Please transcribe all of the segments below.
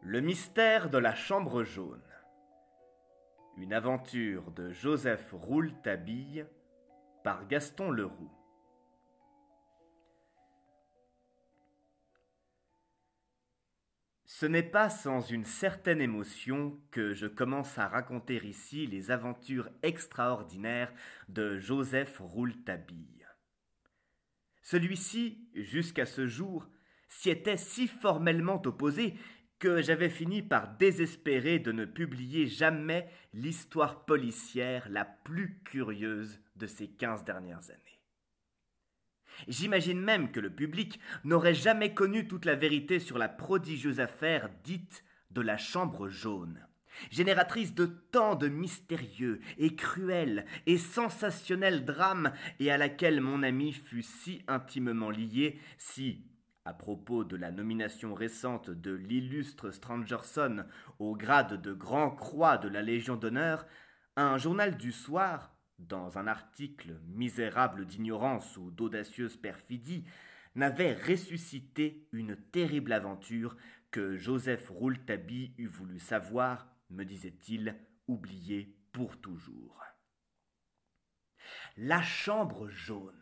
Le mystère de la chambre jaune. Une aventure de Joseph Rouletabille par Gaston Leroux. Ce n'est pas sans une certaine émotion que je commence à raconter ici les aventures extraordinaires de Joseph Rouletabille. Celui-ci, jusqu'à ce jour, s'y était si formellement opposé que j'avais fini par désespérer de ne publier jamais l'histoire policière la plus curieuse de ces quinze dernières années. J'imagine même que le public n'aurait jamais connu toute la vérité sur la prodigieuse affaire dite de la Chambre jaune, génératrice de tant de mystérieux et cruels et sensationnels drames et à laquelle mon ami fut si intimement lié, si, à propos de la nomination récente de l'illustre Strangerson au grade de Grand Croix de la Légion d'honneur, un journal du soir dans un article misérable d'ignorance ou d'audacieuse perfidie, n'avait ressuscité une terrible aventure que Joseph Rouletabille eût voulu savoir, me disait-il, oublier pour toujours. La chambre jaune.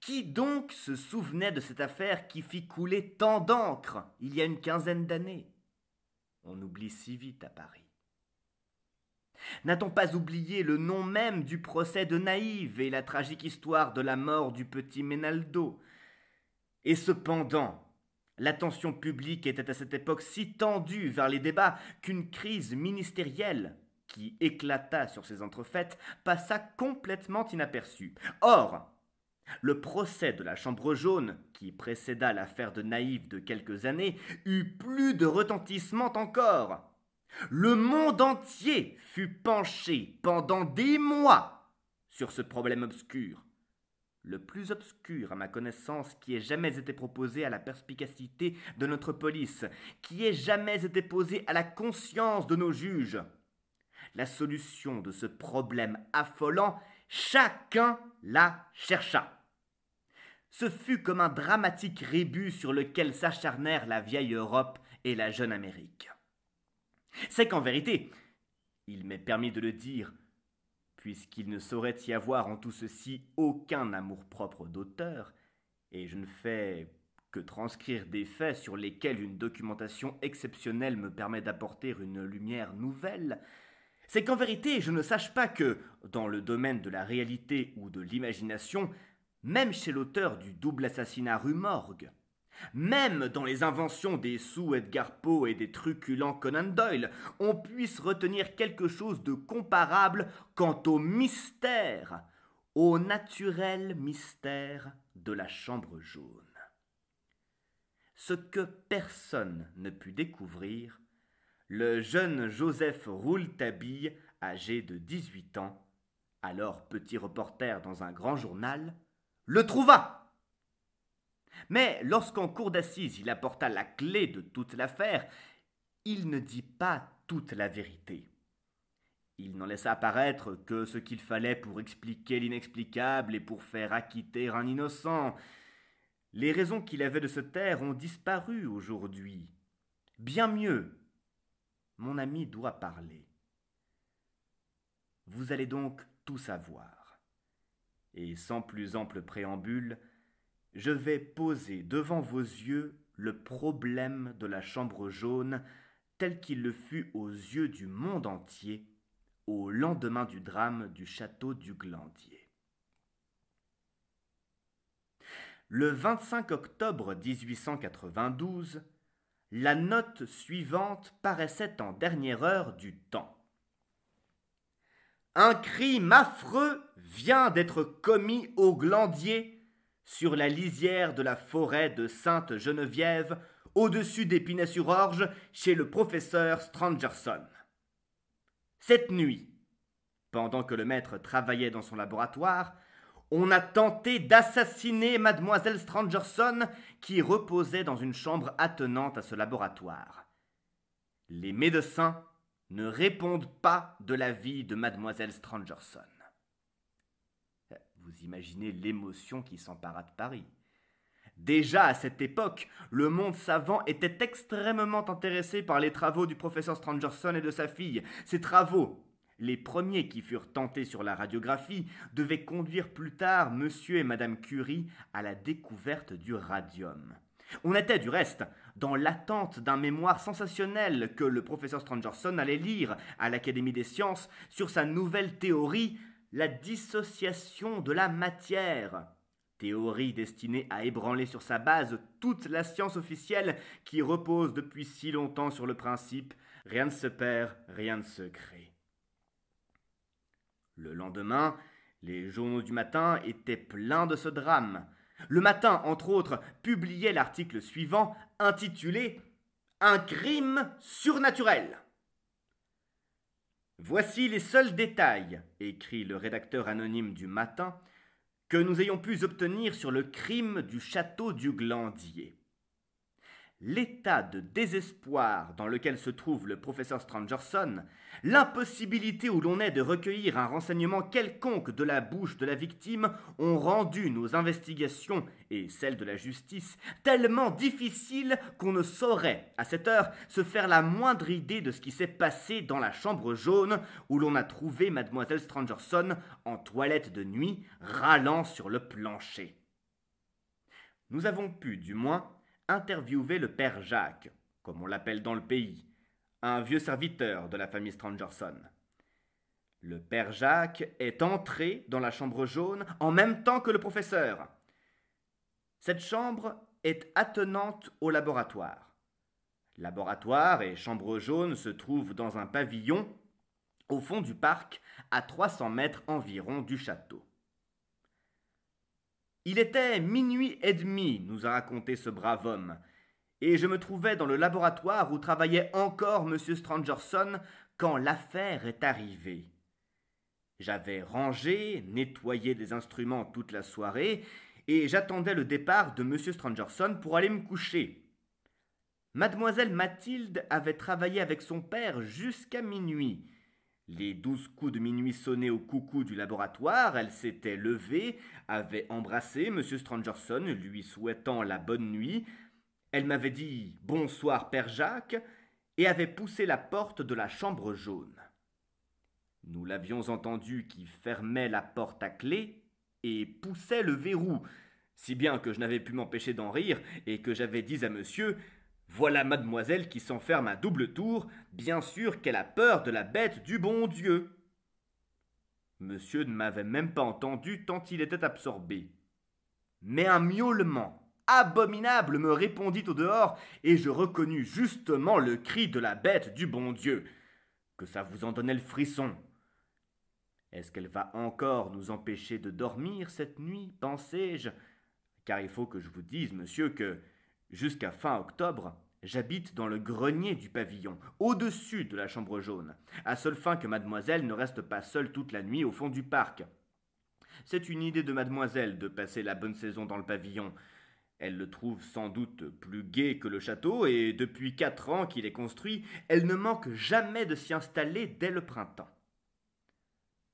Qui donc se souvenait de cette affaire qui fit couler tant d'encre il y a une quinzaine d'années On oublie si vite à Paris. N'a-t-on pas oublié le nom même du procès de Naïve et la tragique histoire de la mort du petit Menaldo? Et cependant, l'attention publique était à cette époque si tendue vers les débats qu'une crise ministérielle qui éclata sur ces entrefaites passa complètement inaperçue. Or, le procès de la Chambre jaune, qui précéda l'affaire de Naïve de quelques années, eut plus de retentissement encore. Le monde entier fut penché pendant des mois sur ce problème obscur, le plus obscur à ma connaissance qui ait jamais été proposé à la perspicacité de notre police, qui ait jamais été posé à la conscience de nos juges. La solution de ce problème affolant, chacun la chercha. Ce fut comme un dramatique rébus sur lequel s'acharnèrent la vieille Europe et la jeune Amérique c'est qu'en vérité, il m'est permis de le dire, puisqu'il ne saurait y avoir en tout ceci aucun amour-propre d'auteur, et je ne fais que transcrire des faits sur lesquels une documentation exceptionnelle me permet d'apporter une lumière nouvelle, c'est qu'en vérité, je ne sache pas que, dans le domaine de la réalité ou de l'imagination, même chez l'auteur du double assassinat rue Morgue, même dans les inventions des sous Edgar Poe et des truculents Conan Doyle, on puisse retenir quelque chose de comparable quant au mystère, au naturel mystère de la chambre jaune. Ce que personne ne put découvrir, le jeune Joseph Rouletabille, âgé de 18 ans, alors petit reporter dans un grand journal, le trouva. Mais lorsqu'en cour d'assises il apporta la clé de toute l'affaire, il ne dit pas toute la vérité. Il n'en laissa apparaître que ce qu'il fallait pour expliquer l'inexplicable et pour faire acquitter un innocent. Les raisons qu'il avait de se taire ont disparu aujourd'hui. Bien mieux. Mon ami doit parler. Vous allez donc tout savoir. Et sans plus ample préambule, je vais poser devant vos yeux le problème de la Chambre jaune tel qu'il le fut aux yeux du monde entier au lendemain du drame du château du Glandier. Le 25 octobre 1892, la note suivante paraissait en dernière heure du temps. Un crime affreux vient d'être commis au Glandier sur la lisière de la forêt de Sainte-Geneviève, au-dessus d'Épinay-sur-Orge, chez le professeur Strangerson. Cette nuit, pendant que le maître travaillait dans son laboratoire, on a tenté d'assassiner mademoiselle Strangerson qui reposait dans une chambre attenante à ce laboratoire. Les médecins ne répondent pas de la vie de mademoiselle Strangerson. Vous imaginez l'émotion qui s'empara de Paris. Déjà à cette époque, le monde savant était extrêmement intéressé par les travaux du professeur Strangerson et de sa fille. Ces travaux, les premiers qui furent tentés sur la radiographie, devaient conduire plus tard monsieur et madame Curie à la découverte du radium. On était du reste dans l'attente d'un mémoire sensationnel que le professeur Strangerson allait lire à l'Académie des sciences sur sa nouvelle théorie la dissociation de la matière, théorie destinée à ébranler sur sa base toute la science officielle qui repose depuis si longtemps sur le principe rien ne se perd, rien ne se crée. Le lendemain, les journaux du matin étaient pleins de ce drame. Le matin, entre autres, publiait l'article suivant intitulé Un crime surnaturel. Voici les seuls détails, écrit le rédacteur anonyme du Matin, que nous ayons pu obtenir sur le crime du château du Glandier l'état de désespoir dans lequel se trouve le professeur Strangerson, l'impossibilité où l'on est de recueillir un renseignement quelconque de la bouche de la victime ont rendu nos investigations et celles de la justice tellement difficiles qu'on ne saurait, à cette heure, se faire la moindre idée de ce qui s'est passé dans la chambre jaune où l'on a trouvé mademoiselle Strangerson en toilette de nuit, râlant sur le plancher. Nous avons pu, du moins, interviewer le père Jacques, comme on l'appelle dans le pays, un vieux serviteur de la famille Strangerson. Le père Jacques est entré dans la chambre jaune en même temps que le professeur. Cette chambre est attenante au laboratoire. Laboratoire et chambre jaune se trouvent dans un pavillon au fond du parc, à 300 mètres environ du château. Il était minuit et demi, nous a raconté ce brave homme, et je me trouvais dans le laboratoire où travaillait encore M. Strangerson quand l'affaire est arrivée. J'avais rangé, nettoyé des instruments toute la soirée, et j'attendais le départ de M. Strangerson pour aller me coucher. Mademoiselle Mathilde avait travaillé avec son père jusqu'à minuit, les douze coups de minuit sonnés au coucou du laboratoire, elle s'était levée, avait embrassé M. Strangerson, lui souhaitant la bonne nuit. Elle m'avait dit Bonsoir, Père Jacques, et avait poussé la porte de la chambre jaune. Nous l'avions entendu qui fermait la porte à clé et poussait le verrou, si bien que je n'avais pu m'empêcher d'en rire et que j'avais dit à monsieur voilà mademoiselle qui s'enferme à double tour, bien sûr qu'elle a peur de la bête du bon Dieu. Monsieur ne m'avait même pas entendu tant il était absorbé. Mais un miaulement abominable me répondit au dehors, et je reconnus justement le cri de la bête du bon Dieu. Que ça vous en donnait le frisson. Est-ce qu'elle va encore nous empêcher de dormir cette nuit, pensai-je Car il faut que je vous dise, monsieur, que Jusqu'à fin octobre, j'habite dans le grenier du pavillon, au-dessus de la chambre jaune, à seule fin que mademoiselle ne reste pas seule toute la nuit au fond du parc. C'est une idée de mademoiselle de passer la bonne saison dans le pavillon. Elle le trouve sans doute plus gai que le château, et depuis quatre ans qu'il est construit, elle ne manque jamais de s'y installer dès le printemps.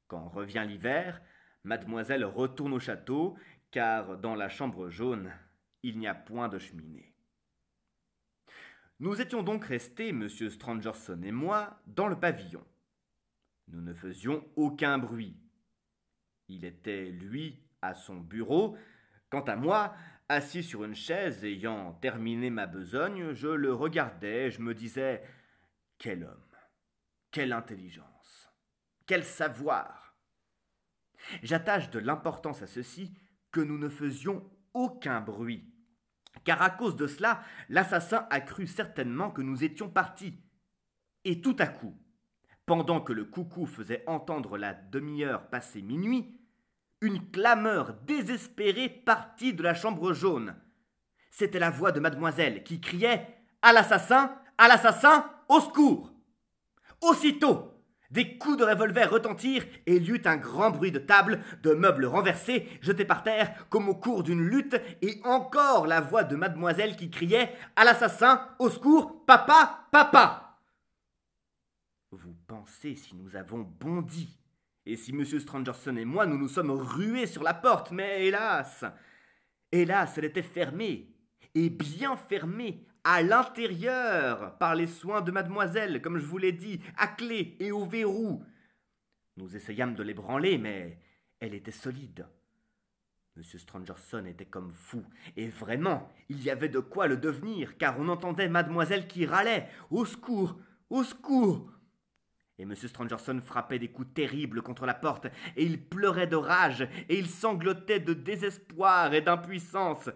Quand revient l'hiver, mademoiselle retourne au château, car dans la chambre jaune, il n'y a point de cheminée. Nous étions donc restés, M. Strangerson et moi, dans le pavillon. Nous ne faisions aucun bruit. Il était, lui, à son bureau. Quant à moi, assis sur une chaise, ayant terminé ma besogne, je le regardais, et je me disais Quel homme Quelle intelligence Quel savoir J'attache de l'importance à ceci que nous ne faisions aucun bruit car à cause de cela, l'assassin a cru certainement que nous étions partis. Et tout à coup, pendant que le coucou faisait entendre la demi-heure passée minuit, une clameur désespérée partit de la chambre jaune. C'était la voix de mademoiselle qui criait À l'assassin À l'assassin Au secours Aussitôt, des coups de revolver retentirent et il y eut un grand bruit de table, de meubles renversés, jetés par terre, comme au cours d'une lutte, et encore la voix de mademoiselle qui criait À l'assassin, au secours, papa, papa Vous pensez si nous avons bondi et si M. Strangerson et moi nous nous sommes rués sur la porte, mais hélas Hélas, elle était fermée, et bien fermée, à l'intérieur par les soins de mademoiselle, comme je vous l'ai dit, à clé et au verrou. Nous essayâmes de l'ébranler, mais elle était solide. M. Strangerson était comme fou, et vraiment, il y avait de quoi le devenir, car on entendait mademoiselle qui râlait. Au secours. Au secours. Et M. Strangerson frappait des coups terribles contre la porte, et il pleurait de rage, et il sanglotait de désespoir et d'impuissance.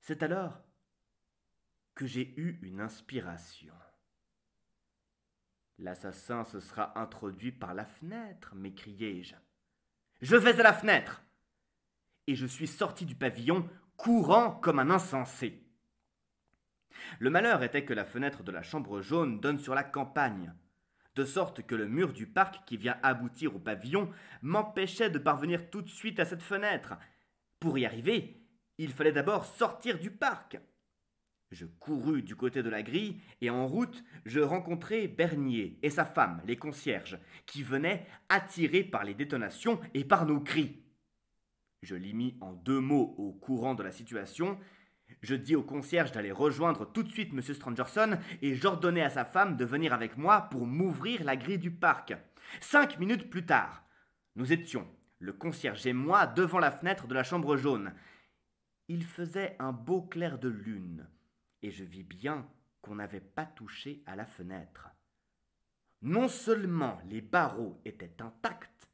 C'est alors que j'ai eu une inspiration. L'assassin se sera introduit par la fenêtre, m'écriai-je. Je vais à la fenêtre Et je suis sorti du pavillon, courant comme un insensé. Le malheur était que la fenêtre de la chambre jaune donne sur la campagne, de sorte que le mur du parc qui vient aboutir au pavillon m'empêchait de parvenir tout de suite à cette fenêtre. Pour y arriver, il fallait d'abord sortir du parc. Je courus du côté de la grille, et en route, je rencontrai Bernier et sa femme, les concierges, qui venaient attirés par les détonations et par nos cris. Je l'y mis en deux mots au courant de la situation. Je dis au concierge d'aller rejoindre tout de suite M. Strangerson, et j'ordonnai à sa femme de venir avec moi pour m'ouvrir la grille du parc. Cinq minutes plus tard, nous étions, le concierge et moi, devant la fenêtre de la chambre jaune. Il faisait un beau clair de lune et je vis bien qu'on n'avait pas touché à la fenêtre. Non seulement les barreaux étaient intacts,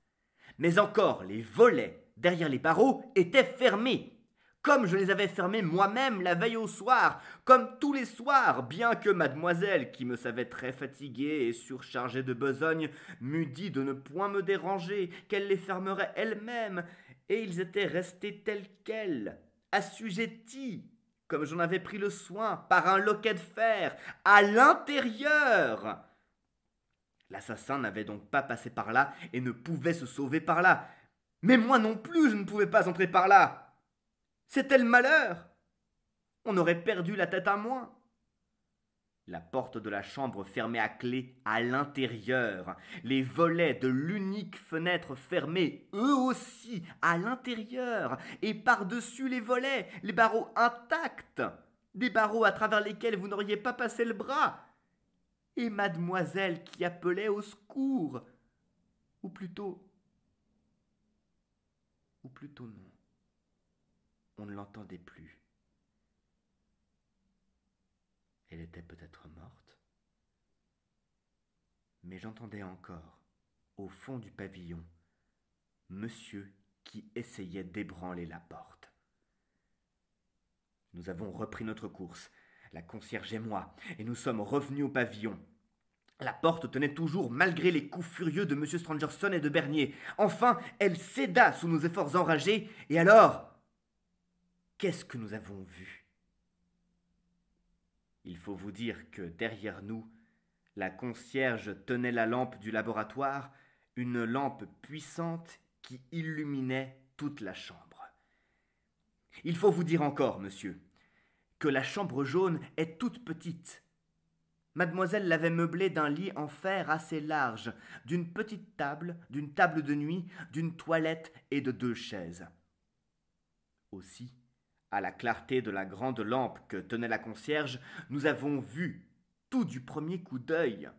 mais encore les volets derrière les barreaux étaient fermés, comme je les avais fermés moi-même la veille au soir, comme tous les soirs, bien que mademoiselle, qui me savait très fatiguée et surchargée de besogne, m'eût dit de ne point me déranger, qu'elle les fermerait elle-même, et ils étaient restés tels quels, assujettis comme j'en avais pris le soin, par un loquet de fer, à l'intérieur. L'assassin n'avait donc pas passé par là et ne pouvait se sauver par là. Mais moi non plus, je ne pouvais pas entrer par là. C'était le malheur. On aurait perdu la tête à moi. La porte de la chambre fermée à clé à l'intérieur, les volets de l'unique fenêtre fermés eux aussi à l'intérieur, et par-dessus les volets, les barreaux intacts, des barreaux à travers lesquels vous n'auriez pas passé le bras, et mademoiselle qui appelait au secours, ou plutôt... ou plutôt non. On ne l'entendait plus. Elle était peut-être morte. Mais j'entendais encore, au fond du pavillon, monsieur qui essayait d'ébranler la porte. Nous avons repris notre course, la concierge et moi, et nous sommes revenus au pavillon. La porte tenait toujours malgré les coups furieux de monsieur Strangerson et de Bernier. Enfin, elle céda sous nos efforts enragés, et alors. Qu'est-ce que nous avons vu il faut vous dire que derrière nous, la concierge tenait la lampe du laboratoire, une lampe puissante qui illuminait toute la chambre. Il faut vous dire encore, monsieur, que la chambre jaune est toute petite. Mademoiselle l'avait meublée d'un lit en fer assez large, d'une petite table, d'une table de nuit, d'une toilette et de deux chaises. Aussi, à la clarté de la grande lampe que tenait la concierge, nous avons vu tout du premier coup d'œil.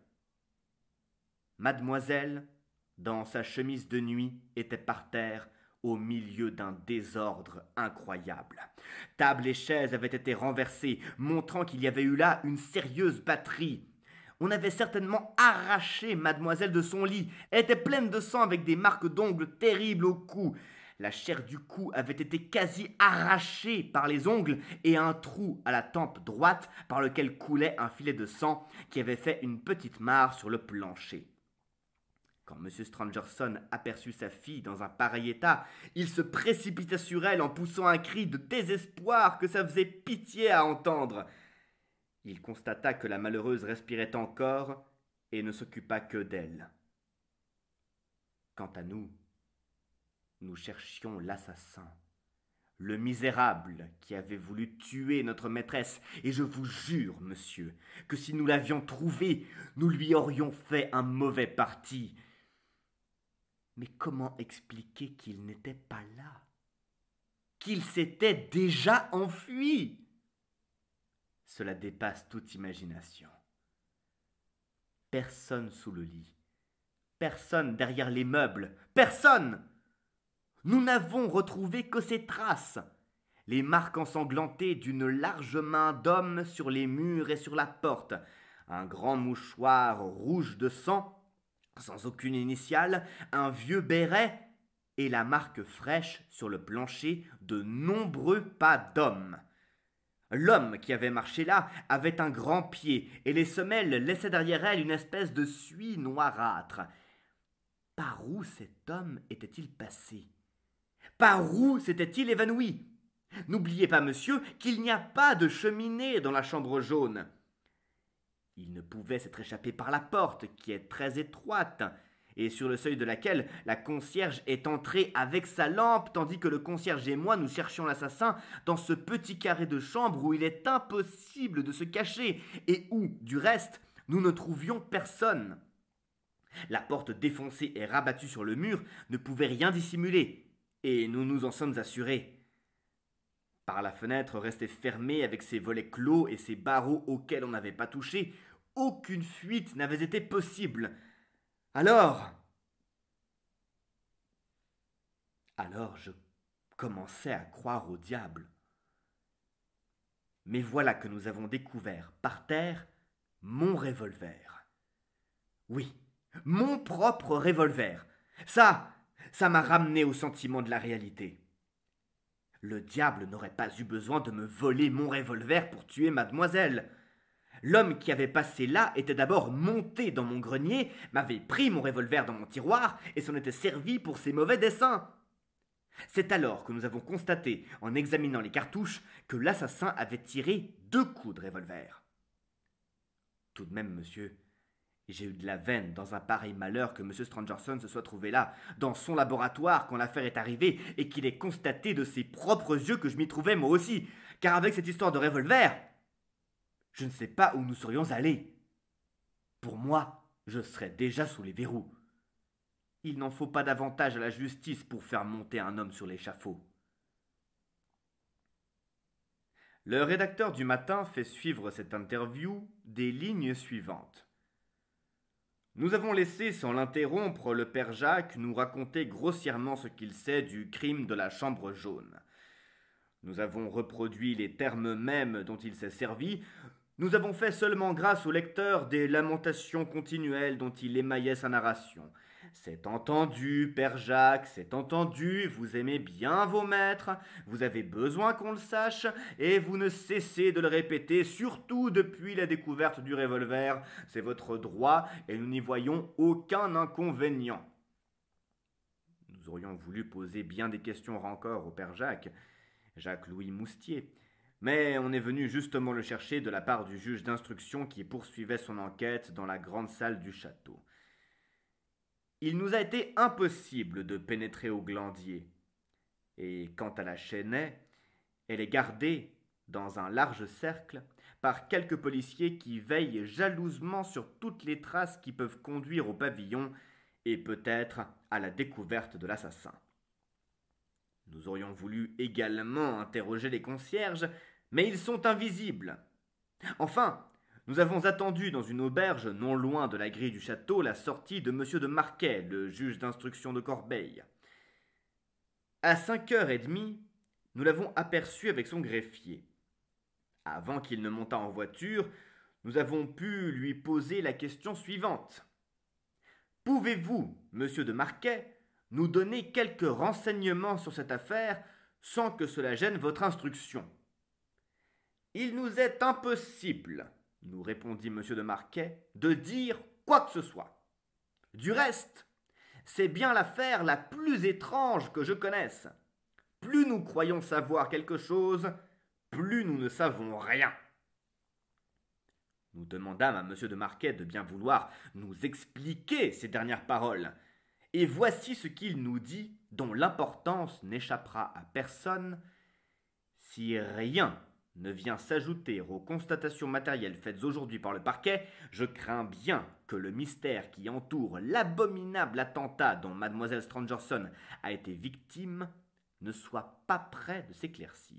Mademoiselle, dans sa chemise de nuit, était par terre, au milieu d'un désordre incroyable. Table et chaises avaient été renversées, montrant qu'il y avait eu là une sérieuse batterie. On avait certainement arraché mademoiselle de son lit. Elle était pleine de sang avec des marques d'ongles terribles au cou. La chair du cou avait été quasi arrachée par les ongles et un trou à la tempe droite par lequel coulait un filet de sang qui avait fait une petite mare sur le plancher. Quand M. Strangerson aperçut sa fille dans un pareil état, il se précipita sur elle en poussant un cri de désespoir que ça faisait pitié à entendre. Il constata que la malheureuse respirait encore et ne s'occupa que d'elle. Quant à nous, nous cherchions l'assassin, le misérable qui avait voulu tuer notre maîtresse, et je vous jure, monsieur, que si nous l'avions trouvé, nous lui aurions fait un mauvais parti. Mais comment expliquer qu'il n'était pas là Qu'il s'était déjà enfui Cela dépasse toute imagination. Personne sous le lit, personne derrière les meubles, personne nous n'avons retrouvé que ses traces, les marques ensanglantées d'une large main d'homme sur les murs et sur la porte, un grand mouchoir rouge de sang, sans aucune initiale, un vieux béret, et la marque fraîche sur le plancher de nombreux pas d'homme. L'homme qui avait marché là avait un grand pied, et les semelles laissaient derrière elle une espèce de suie noirâtre. Par où cet homme était-il passé par où s'était-il évanoui N'oubliez pas, monsieur, qu'il n'y a pas de cheminée dans la chambre jaune. Il ne pouvait s'être échappé par la porte, qui est très étroite, et sur le seuil de laquelle la concierge est entrée avec sa lampe, tandis que le concierge et moi nous cherchions l'assassin dans ce petit carré de chambre où il est impossible de se cacher, et où, du reste, nous ne trouvions personne. La porte défoncée et rabattue sur le mur ne pouvait rien dissimuler et nous nous en sommes assurés. Par la fenêtre restée fermée avec ses volets clos et ses barreaux auxquels on n'avait pas touché, aucune fuite n'avait été possible. Alors. Alors je commençais à croire au diable. Mais voilà que nous avons découvert par terre mon revolver. Oui, mon propre revolver. Ça, ça m'a ramené au sentiment de la réalité. Le diable n'aurait pas eu besoin de me voler mon revolver pour tuer mademoiselle. L'homme qui avait passé là était d'abord monté dans mon grenier, m'avait pris mon revolver dans mon tiroir et s'en était servi pour ses mauvais desseins. C'est alors que nous avons constaté, en examinant les cartouches, que l'assassin avait tiré deux coups de revolver. Tout de même, monsieur, j'ai eu de la veine dans un pareil malheur que M. Strangerson se soit trouvé là, dans son laboratoire quand l'affaire est arrivée, et qu'il ait constaté de ses propres yeux que je m'y trouvais moi aussi, car avec cette histoire de revolver, je ne sais pas où nous serions allés. Pour moi, je serais déjà sous les verrous. Il n'en faut pas davantage à la justice pour faire monter un homme sur l'échafaud. Le rédacteur du matin fait suivre cette interview des lignes suivantes. Nous avons laissé, sans l'interrompre, le père Jacques nous raconter grossièrement ce qu'il sait du crime de la Chambre jaune. Nous avons reproduit les termes mêmes dont il s'est servi, nous avons fait seulement grâce au lecteur des lamentations continuelles dont il émaillait sa narration, c'est entendu, Père Jacques, c'est entendu, vous aimez bien vos maîtres, vous avez besoin qu'on le sache, et vous ne cessez de le répéter, surtout depuis la découverte du revolver. C'est votre droit, et nous n'y voyons aucun inconvénient. Nous aurions voulu poser bien des questions encore au Père Jacques, Jacques-Louis Moustier, mais on est venu justement le chercher de la part du juge d'instruction qui poursuivait son enquête dans la grande salle du château il nous a été impossible de pénétrer au glandier. Et quant à la chênaie, elle est gardée, dans un large cercle, par quelques policiers qui veillent jalousement sur toutes les traces qui peuvent conduire au pavillon et peut-être à la découverte de l'assassin. Nous aurions voulu également interroger les concierges, mais ils sont invisibles. Enfin, nous avons attendu dans une auberge non loin de la grille du château la sortie de M. de Marquet, le juge d'instruction de Corbeil. À cinq heures et demie, nous l'avons aperçu avec son greffier. Avant qu'il ne montât en voiture, nous avons pu lui poser la question suivante. Pouvez-vous, monsieur de Marquet, nous donner quelques renseignements sur cette affaire sans que cela gêne votre instruction Il nous est impossible, nous répondit M. de Marquet, de dire quoi que ce soit. Du reste, c'est bien l'affaire la plus étrange que je connaisse. Plus nous croyons savoir quelque chose, plus nous ne savons rien. Nous demandâmes à M. de Marquet de bien vouloir nous expliquer ces dernières paroles, et voici ce qu'il nous dit, dont l'importance n'échappera à personne si rien ne vient s'ajouter aux constatations matérielles faites aujourd'hui par le parquet, je crains bien que le mystère qui entoure l'abominable attentat dont mademoiselle Strangerson a été victime ne soit pas près de s'éclaircir.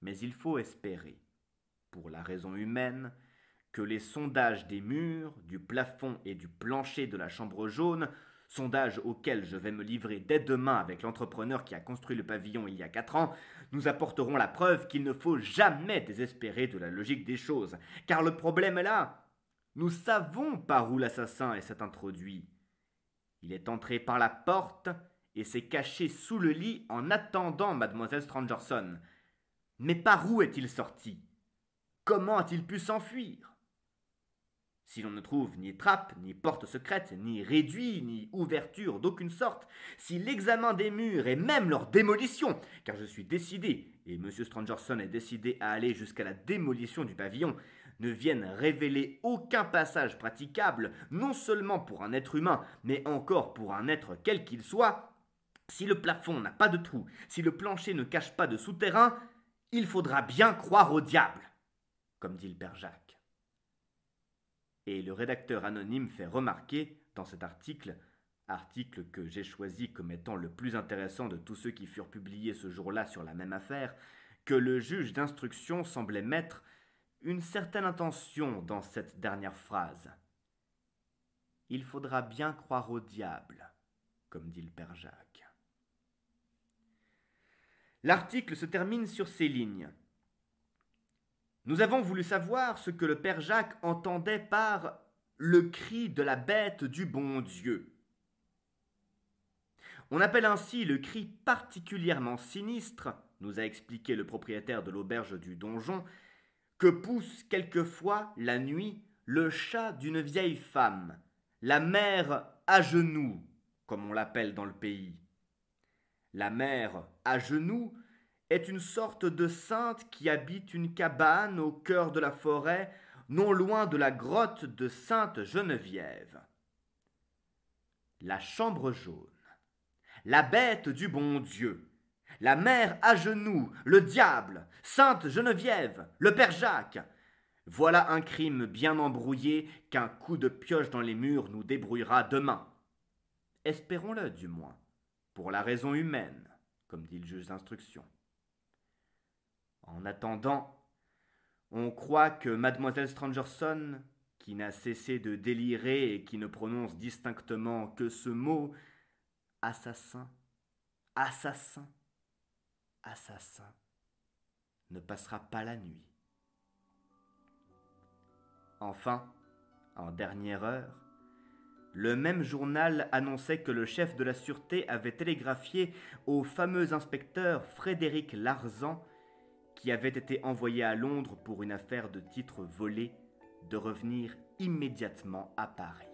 Mais il faut espérer, pour la raison humaine, que les sondages des murs, du plafond et du plancher de la chambre jaune, sondages auxquels je vais me livrer dès demain avec l'entrepreneur qui a construit le pavillon il y a quatre ans, nous apporterons la preuve qu'il ne faut jamais désespérer de la logique des choses, car le problème est là. Nous savons par où l'assassin s'est introduit. Il est entré par la porte et s'est caché sous le lit en attendant mademoiselle Strangerson. Mais par où est-il sorti Comment a-t-il pu s'enfuir si l'on ne trouve ni trappe, ni porte secrète, ni réduit, ni ouverture d'aucune sorte, si l'examen des murs et même leur démolition, car je suis décidé, et M. Strangerson est décidé à aller jusqu'à la démolition du pavillon, ne viennent révéler aucun passage praticable, non seulement pour un être humain, mais encore pour un être quel qu'il soit, si le plafond n'a pas de trou, si le plancher ne cache pas de souterrain, il faudra bien croire au diable, comme dit le père et le rédacteur anonyme fait remarquer, dans cet article, article que j'ai choisi comme étant le plus intéressant de tous ceux qui furent publiés ce jour-là sur la même affaire, que le juge d'instruction semblait mettre une certaine intention dans cette dernière phrase. Il faudra bien croire au diable, comme dit le père Jacques. L'article se termine sur ces lignes. Nous avons voulu savoir ce que le Père Jacques entendait par le cri de la bête du bon Dieu. On appelle ainsi le cri particulièrement sinistre, nous a expliqué le propriétaire de l'auberge du donjon, que pousse quelquefois la nuit le chat d'une vieille femme, la mère à genoux, comme on l'appelle dans le pays. La mère à genoux est une sorte de sainte qui habite une cabane au cœur de la forêt, non loin de la grotte de Sainte Geneviève. La chambre jaune, la bête du bon Dieu, la mère à genoux, le diable, Sainte Geneviève, le père Jacques. Voilà un crime bien embrouillé qu'un coup de pioche dans les murs nous débrouillera demain. Espérons-le, du moins, pour la raison humaine, comme dit le juge d'instruction. En attendant, on croit que mademoiselle Strangerson, qui n'a cessé de délirer et qui ne prononce distinctement que ce mot, assassin, assassin, assassin, ne passera pas la nuit. Enfin, en dernière heure, le même journal annonçait que le chef de la sûreté avait télégraphié au fameux inspecteur Frédéric Larzan qui avait été envoyé à Londres pour une affaire de titres volés, de revenir immédiatement à Paris.